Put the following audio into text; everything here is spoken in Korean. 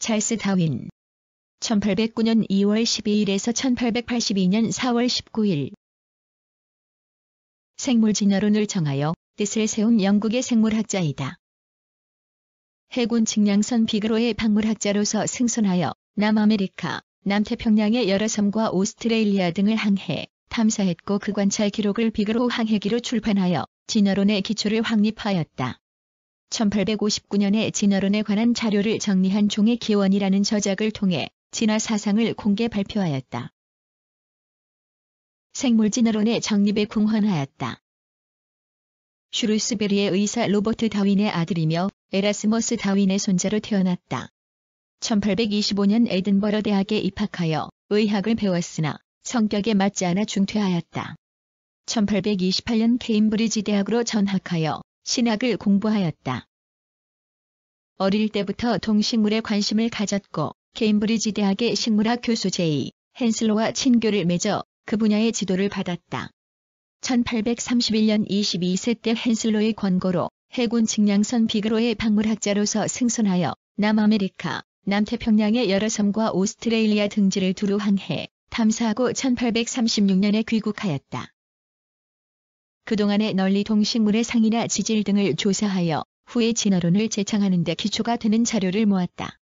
찰스 다윈 1809년 2월 12일에서 1882년 4월 19일 생물 진화론을 정하여 뜻을 세운 영국의 생물학자이다. 해군 측량선 비그로의 박물학자로서 승선하여 남아메리카, 남태평양의 여러 섬과 오스트레일리아 등을 항해 탐사했고 그 관찰 기록을 비그로 항해기로 출판하여 진화론의 기초를 확립하였다. 1859년에 진화론에 관한 자료를 정리한 종의 기원이라는 저작을 통해 진화 사상을 공개 발표하였다. 생물 진화론의 정립에 궁헌하였다 슈루스베리의 의사 로버트 다윈의 아들이며 에라스머스 다윈의 손자로 태어났다. 1825년 에든버러 대학에 입학하여 의학을 배웠으나 성격에 맞지 않아 중퇴하였다. 1828년 케임브리지 대학으로 전학하여 신학을 공부하였다. 어릴 때부터 동식물에 관심을 가졌고 케임브리지 대학의 식물학 교수 제이 헨슬로와 친교를 맺어 그 분야의 지도를 받았다. 1831년 22세 때 헨슬로의 권고로 해군 측량선 비그로의 박물학자로서 승선하여 남아메리카, 남태평양의 여러 섬과 오스트레일리아 등지를 두루 항해 탐사하고 1836년에 귀국하였다. 그동안의 널리 동식물의 상이나 지질 등을 조사하여 후에 진화론을 재창하는 데 기초가 되는 자료를 모았다.